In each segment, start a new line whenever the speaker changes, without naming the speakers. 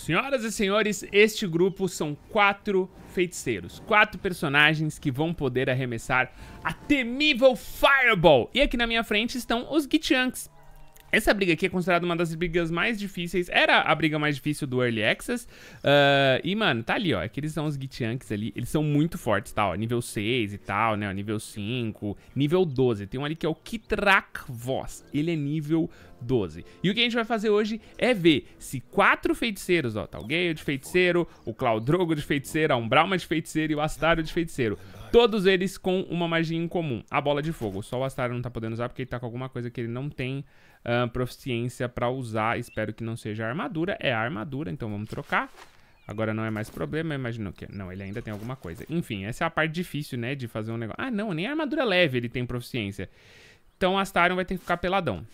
Senhoras e senhores, este grupo são quatro feiticeiros, quatro personagens que vão poder arremessar a temível Fireball. E aqui na minha frente estão os Gichanks, essa briga aqui é considerada uma das brigas mais difíceis. Era a briga mais difícil do Early Access. Uh, e, mano, tá ali, ó. aqueles é são os Gitchanks ali. Eles são muito fortes, tá? Ó, nível 6 e tal, né? nível 5, nível 12. Tem um ali que é o Kitrak Voz. Ele é nível 12. E o que a gente vai fazer hoje é ver se quatro feiticeiros, ó, tá o Gale de feiticeiro, o Claudrogo de feiticeiro, a Umbrauma de feiticeiro e o Astaro de feiticeiro. Todos eles com uma magia em comum, a bola de fogo. Só o Astaro não tá podendo usar porque ele tá com alguma coisa que ele não tem uh, proficiência para usar. Espero que não seja armadura. É armadura, então vamos trocar. Agora não é mais problema, imagino que... Não, ele ainda tem alguma coisa. Enfim, essa é a parte difícil, né, de fazer um negócio... Ah, não, nem armadura leve ele tem proficiência. Então Astarion vai ter que ficar peladão.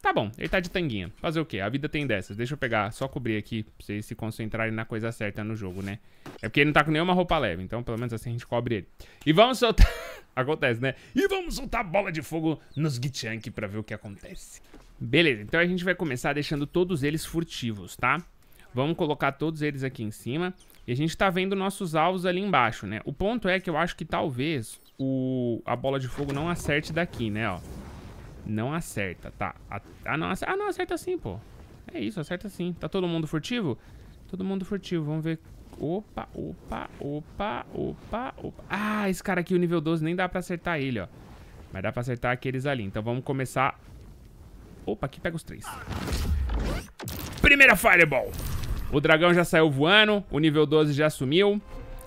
Tá bom, ele tá de tanguinha. Fazer o quê? A vida tem dessas. Deixa eu pegar, só cobrir aqui, pra vocês se concentrarem na coisa certa no jogo, né? É porque ele não tá com nenhuma roupa leve, então pelo menos assim a gente cobre ele. E vamos soltar... acontece, né? E vamos soltar bola de fogo nos Gichank pra ver o que acontece. Beleza, então a gente vai começar deixando todos eles furtivos, tá? Vamos colocar todos eles aqui em cima. E a gente tá vendo nossos alvos ali embaixo, né? O ponto é que eu acho que talvez o... a bola de fogo não acerte daqui, né, ó. Não acerta, tá. Ah, não acerta... ah, não, acerta sim, pô. É isso, acerta sim. Tá todo mundo furtivo? Todo mundo furtivo, vamos ver. Opa, opa, opa, opa, opa. Ah, esse cara aqui, o nível 12, nem dá pra acertar ele, ó. Mas dá pra acertar aqueles ali. Então vamos começar Opa, aqui pega os três. Primeira Fireball. O dragão já saiu voando. O nível 12 já sumiu.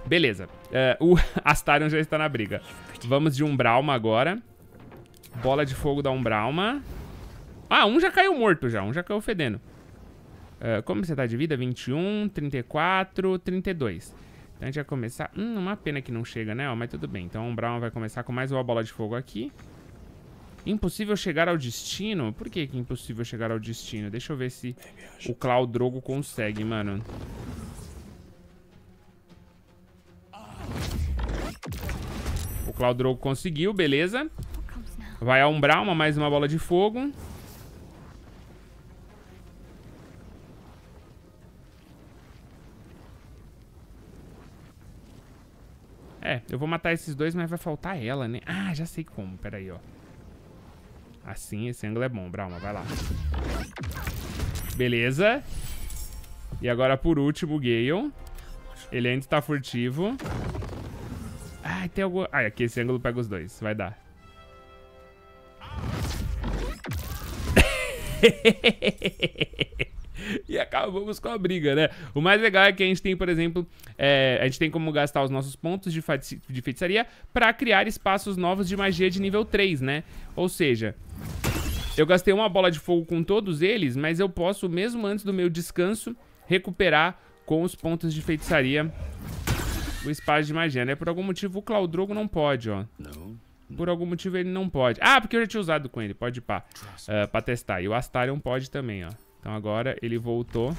Beleza. É, o Astarion já está na briga. Vamos de Umbralma agora. Bola de fogo da Umbralma. Ah, um já caiu morto já. Um já caiu fedendo. É, como você tá de vida? 21, 34, 32. Então a gente vai começar... Hum, uma pena que não chega, né? Ó, mas tudo bem. Então a Umbralma vai começar com mais uma bola de fogo aqui. Impossível chegar ao destino? Por que, que é impossível chegar ao destino? Deixa eu ver se é o Cloudrogo consegue, mano. O Cloudrogo conseguiu, beleza. Vai a uma mais uma bola de fogo. É, eu vou matar esses dois, mas vai faltar ela, né? Ah, já sei como. Pera aí, ó. Assim, esse ângulo é bom. Brauma, vai lá. Beleza. E agora, por último, o Gale. Ele ainda tá furtivo. Ai, tem algum... Ai, aqui esse ângulo pega os dois. Vai dar. e acabamos com a briga, né? O mais legal é que a gente tem, por exemplo, é, a gente tem como gastar os nossos pontos de, de feitiçaria para criar espaços novos de magia de nível 3, né? Ou seja, eu gastei uma bola de fogo com todos eles, mas eu posso, mesmo antes do meu descanso, recuperar com os pontos de feitiçaria o espaço de magia, né? Por algum motivo o Claudrogo não pode, ó. Não. Por algum motivo ele não pode. Ah, porque eu já tinha usado com ele, pode pá. Uh, pra testar. E o Astarion pode também, ó. Então agora ele voltou.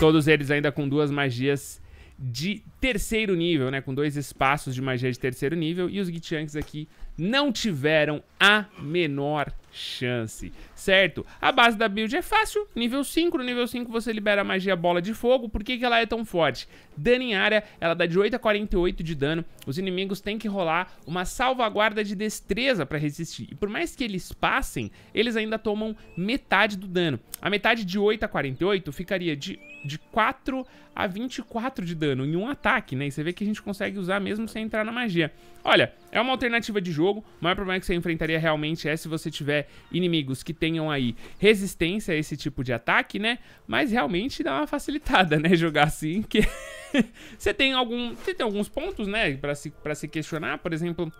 Todos eles ainda com duas magias de terceiro nível, né? Com dois espaços de magia de terceiro nível. E os Gitianks aqui não tiveram a menor chance, certo? A base da build é fácil, nível 5, no nível 5 você libera a magia bola de fogo, por que, que ela é tão forte? Dano em área, ela dá de 8 a 48 de dano, os inimigos têm que rolar uma salvaguarda de destreza para resistir, e por mais que eles passem, eles ainda tomam metade do dano. A metade de 8 a 48 ficaria de, de 4 a 24 de dano em um ataque, né? E você vê que a gente consegue usar mesmo sem entrar na magia. Olha, é uma alternativa de jogo. O maior problema que você enfrentaria realmente é se você tiver inimigos que tenham aí resistência a esse tipo de ataque, né? Mas realmente dá uma facilitada, né? Jogar assim, que você tem algum, você tem alguns pontos, né? Para se para se questionar, por exemplo,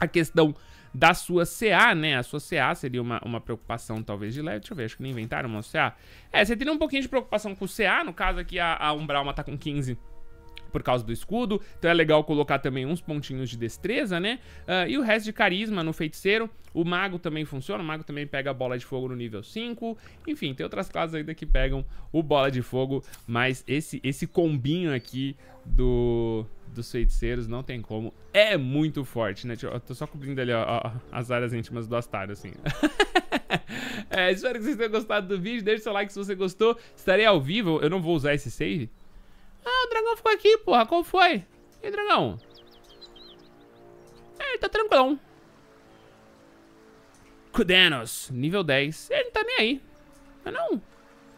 a questão da sua CA, né? A sua CA seria uma, uma preocupação, talvez, de leve. Deixa eu ver, acho que nem inventaram uma CA. É, você teria um pouquinho de preocupação com o CA, no caso aqui a, a Umbralma tá com 15 por causa do escudo. Então é legal colocar também uns pontinhos de destreza, né? Uh, e o resto de carisma no feiticeiro. O mago também funciona. O mago também pega a bola de fogo no nível 5. Enfim, tem outras classes ainda que pegam o bola de fogo. Mas esse, esse combinho aqui do, dos feiticeiros não tem como. É muito forte, né? Eu tô só cobrindo ali, ó, ó as áreas íntimas do Astar, assim. é, espero que vocês tenham gostado do vídeo. Deixe seu like se você gostou. Estarei ao vivo. Eu não vou usar esse save dragão ficou aqui, porra. Qual foi? E aí, dragão? É, ele tá tranquilão. Kudanos, nível 10. Ele não tá nem aí. Não, é não.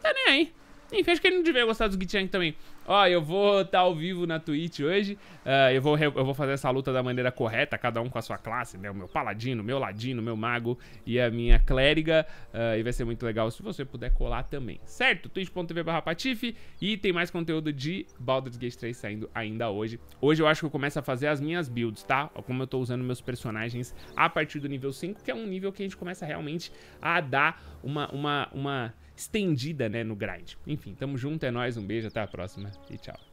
Tá nem aí. Enfim, acho que ele não devia gostar dos Gitchang também. Ó, eu vou estar tá ao vivo na Twitch hoje. Uh, eu, vou eu vou fazer essa luta da maneira correta, cada um com a sua classe, né? O meu paladino, meu ladino, meu mago e a minha clériga. Uh, e vai ser muito legal se você puder colar também, certo? twitch.tv patife e tem mais conteúdo de Baldur's Gate 3 saindo ainda hoje. Hoje eu acho que eu começo a fazer as minhas builds, tá? Como eu tô usando meus personagens a partir do nível 5, que é um nível que a gente começa realmente a dar uma... uma, uma estendida, né, no grind. Enfim, tamo junto, é nóis, um beijo, até a próxima e tchau.